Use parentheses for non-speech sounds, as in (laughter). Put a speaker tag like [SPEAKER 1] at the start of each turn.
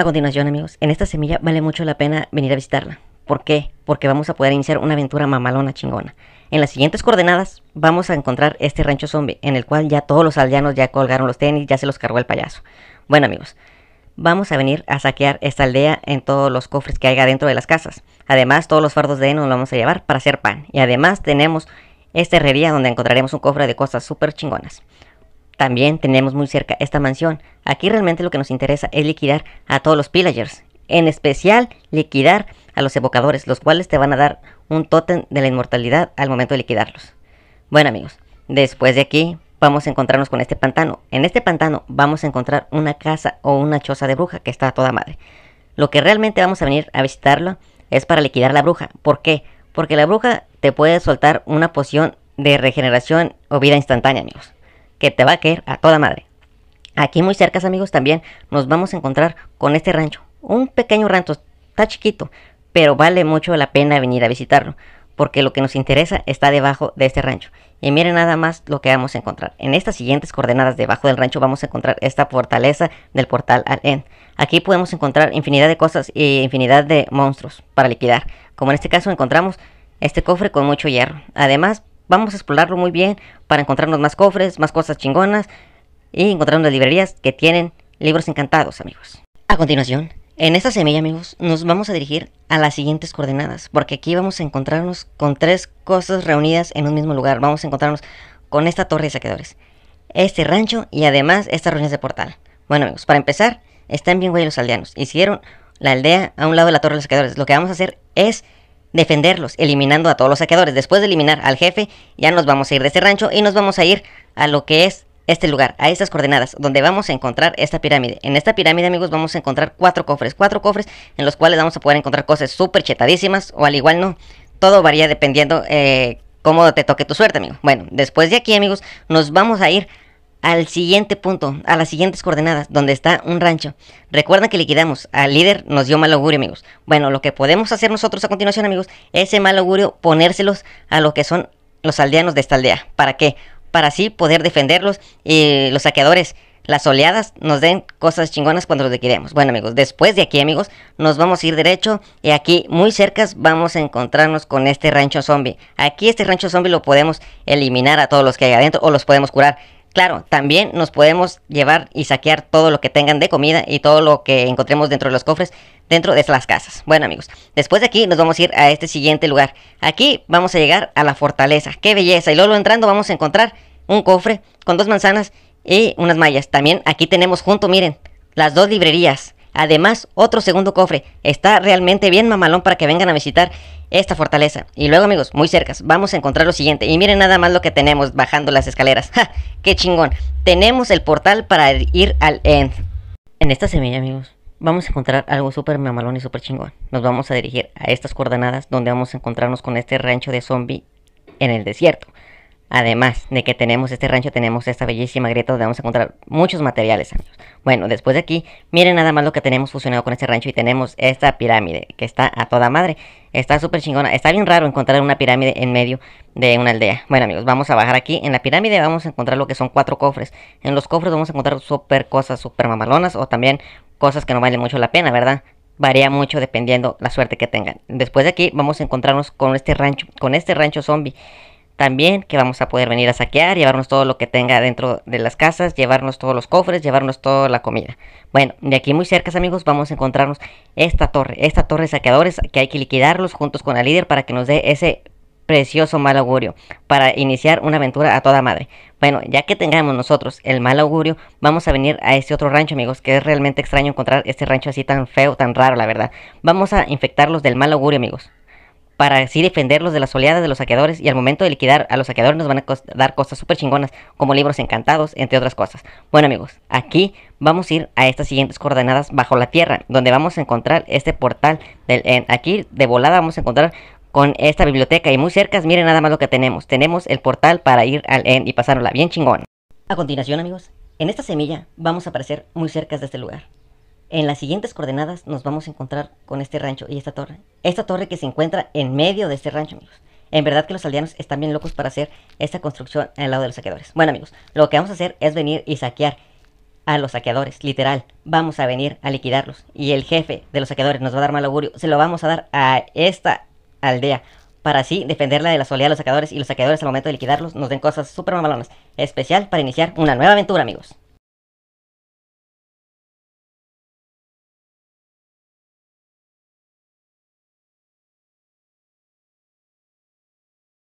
[SPEAKER 1] A continuación, amigos, en esta semilla vale mucho la pena venir a visitarla. ¿Por qué? Porque vamos a poder iniciar una aventura mamalona chingona. En las siguientes coordenadas vamos a encontrar este rancho zombie, en el cual ya todos los aldeanos ya colgaron los tenis, ya se los cargó el payaso. Bueno, amigos, vamos a venir a saquear esta aldea en todos los cofres que haya dentro de las casas. Además, todos los fardos de heno los vamos a llevar para hacer pan. Y además tenemos esta herrería donde encontraremos un cofre de cosas súper chingonas. También tenemos muy cerca esta mansión. Aquí realmente lo que nos interesa es liquidar a todos los pillagers. En especial, liquidar a los evocadores, los cuales te van a dar un tótem de la inmortalidad al momento de liquidarlos. Bueno amigos, después de aquí vamos a encontrarnos con este pantano. En este pantano vamos a encontrar una casa o una choza de bruja que está toda madre. Lo que realmente vamos a venir a visitarlo es para liquidar la bruja. ¿Por qué? Porque la bruja te puede soltar una poción de regeneración o vida instantánea, amigos que te va a caer a toda madre. Aquí muy cerca, amigos, también nos vamos a encontrar con este rancho. Un pequeño rancho, está chiquito, pero vale mucho la pena venir a visitarlo, porque lo que nos interesa está debajo de este rancho. Y miren nada más lo que vamos a encontrar. En estas siguientes coordenadas debajo del rancho vamos a encontrar esta fortaleza del portal al end. Aquí podemos encontrar infinidad de cosas y infinidad de monstruos para liquidar. Como en este caso encontramos este cofre con mucho hierro. Además vamos a explorarlo muy bien para encontrarnos más cofres, más cosas chingonas y encontrarnos librerías que tienen libros encantados, amigos. A continuación, en esta semilla, amigos, nos vamos a dirigir a las siguientes coordenadas, porque aquí vamos a encontrarnos con tres cosas reunidas en un mismo lugar. Vamos a encontrarnos con esta torre de saqueadores, este rancho y además estas ruinas de portal. Bueno, amigos, para empezar, están bien güey los aldeanos. Hicieron la aldea a un lado de la torre de los saqueadores. Lo que vamos a hacer es defenderlos, eliminando a todos los saqueadores. Después de eliminar al jefe, ya nos vamos a ir de este rancho y nos vamos a ir a lo que es este lugar, a estas coordenadas, donde vamos a encontrar esta pirámide. En esta pirámide, amigos, vamos a encontrar cuatro cofres, cuatro cofres en los cuales vamos a poder encontrar cosas súper chetadísimas o al igual no. Todo varía dependiendo eh, cómo te toque tu suerte, amigo. Bueno, después de aquí, amigos, nos vamos a ir al siguiente punto, a las siguientes coordenadas, donde está un rancho. Recuerda que liquidamos al líder, nos dio mal augurio, amigos. Bueno, lo que podemos hacer nosotros a continuación, amigos, ese mal augurio, ponérselos a lo que son los aldeanos de esta aldea. ¿Para qué? Para así poder defenderlos y los saqueadores, las oleadas, nos den cosas chingonas cuando los liquidemos. Bueno, amigos, después de aquí, amigos, nos vamos a ir derecho y aquí, muy cerca, vamos a encontrarnos con este rancho zombie. Aquí, este rancho zombie lo podemos eliminar a todos los que hay adentro o los podemos curar Claro, también nos podemos llevar y saquear todo lo que tengan de comida y todo lo que encontremos dentro de los cofres, dentro de las casas. Bueno amigos, después de aquí nos vamos a ir a este siguiente lugar. Aquí vamos a llegar a la fortaleza. ¡Qué belleza! Y luego entrando vamos a encontrar un cofre con dos manzanas y unas mallas. También aquí tenemos junto, miren, las dos librerías. Además, otro segundo cofre. Está realmente bien mamalón para que vengan a visitar esta fortaleza. Y luego, amigos, muy cercas, vamos a encontrar lo siguiente. Y miren nada más lo que tenemos bajando las escaleras. (laughs) ¡Ja! ¡Qué chingón! Tenemos el portal para ir al End. En esta semilla, amigos, vamos a encontrar algo súper mamalón y súper chingón. Nos vamos a dirigir a estas coordenadas donde vamos a encontrarnos con este rancho de zombie en el desierto. Además de que tenemos este rancho, tenemos esta bellísima grieta donde vamos a encontrar muchos materiales, Bueno, después de aquí, miren nada más lo que tenemos fusionado con este rancho y tenemos esta pirámide, que está a toda madre. Está súper chingona. Está bien raro encontrar una pirámide en medio de una aldea. Bueno, amigos, vamos a bajar aquí. En la pirámide vamos a encontrar lo que son cuatro cofres. En los cofres vamos a encontrar súper cosas súper mamalonas o también cosas que no valen mucho la pena, ¿verdad? varía mucho dependiendo la suerte que tengan. Después de aquí vamos a encontrarnos con este rancho, con este rancho zombie también que vamos a poder venir a saquear, llevarnos todo lo que tenga dentro de las casas, llevarnos todos los cofres, llevarnos toda la comida. Bueno, de aquí muy cerca, amigos, vamos a encontrarnos esta torre, esta torre de saqueadores que hay que liquidarlos juntos con la líder para que nos dé ese precioso mal augurio para iniciar una aventura a toda madre. Bueno, ya que tengamos nosotros el mal augurio, vamos a venir a este otro rancho, amigos, que es realmente extraño encontrar este rancho así tan feo, tan raro, la verdad. Vamos a infectarlos del mal augurio, amigos para así defenderlos de las oleadas de los saqueadores y al momento de liquidar a los saqueadores nos van a dar cosas súper chingonas como libros encantados, entre otras cosas. Bueno amigos, aquí vamos a ir a estas siguientes coordenadas bajo la tierra, donde vamos a encontrar este portal. Del, en, aquí de volada vamos a encontrar con esta biblioteca y muy cerca, miren nada más lo que tenemos. Tenemos el portal para ir al EN y pasarla bien chingón. A continuación amigos, en esta semilla vamos a aparecer muy cerca de este lugar. En las siguientes coordenadas nos vamos a encontrar con este rancho y esta torre. Esta torre que se encuentra en medio de este rancho, amigos. En verdad que los aldeanos están bien locos para hacer esta construcción al lado de los saqueadores. Bueno, amigos, lo que vamos a hacer es venir y saquear a los saqueadores, literal. Vamos a venir a liquidarlos. Y el jefe de los saqueadores nos va a dar mal augurio. Se lo vamos a dar a esta aldea para así defenderla de la soledad de los saqueadores y los saqueadores al momento de liquidarlos nos den cosas súper mamalonas. Especial para iniciar una nueva aventura, amigos.